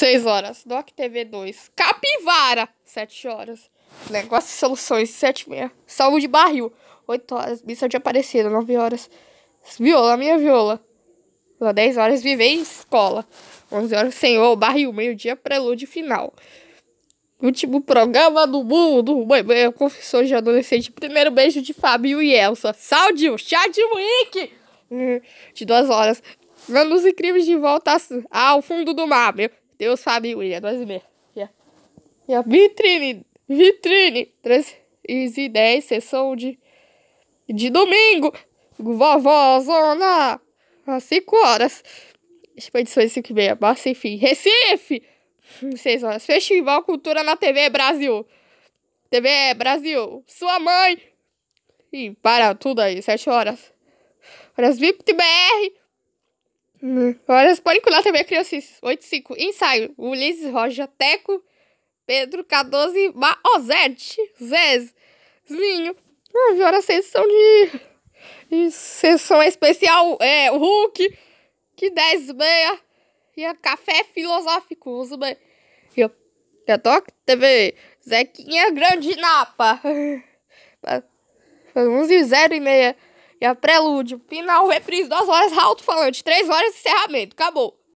6 horas. Doc TV 2. Capivara, 7 horas. Negócio e soluções, 7 e meia. Salvo de barril, 8 horas. Missão de aparecer, 9 horas. Viola, minha viola. 10 horas, viver em escola. 11 horas, senhor, barril, meio-dia, prelúdio final. Último programa do mundo. Mãe, mãe, confissões é de adolescente. Primeiro beijo de Fabio e Elsa. Saúde, chá De hum, De duas horas. Anos incríveis de volta ao fundo do mar. Meu. Deus sabe, guria, nós mesmo. E a Vitrine, vitrine, 3 10, sessão de, de domingo. Vovó, zona, às 5 horas. Expedições 5 e meia, Barça, enfim. Recife, 6 horas. Festival Cultura na TV Brasil. TV Brasil, sua mãe. E para tudo aí, 7 horas. Horas VIP BR. Agora você pode pular também a crianças. 8-5. Ensaio. Ulisses Roja, Teco. Pedro Cardoso e Maozete. Zez. Zinho. Agora a sessão de... de... Sessão especial. É, o Hulk. Que 10 meia. E a Café Filosófico. Uso bem. E a, e TV. Zequinha Grande Napa. 11 e 0 e meia. E é a prelúdio, final, reprise, duas horas, alto-falante, três horas, encerramento. Acabou.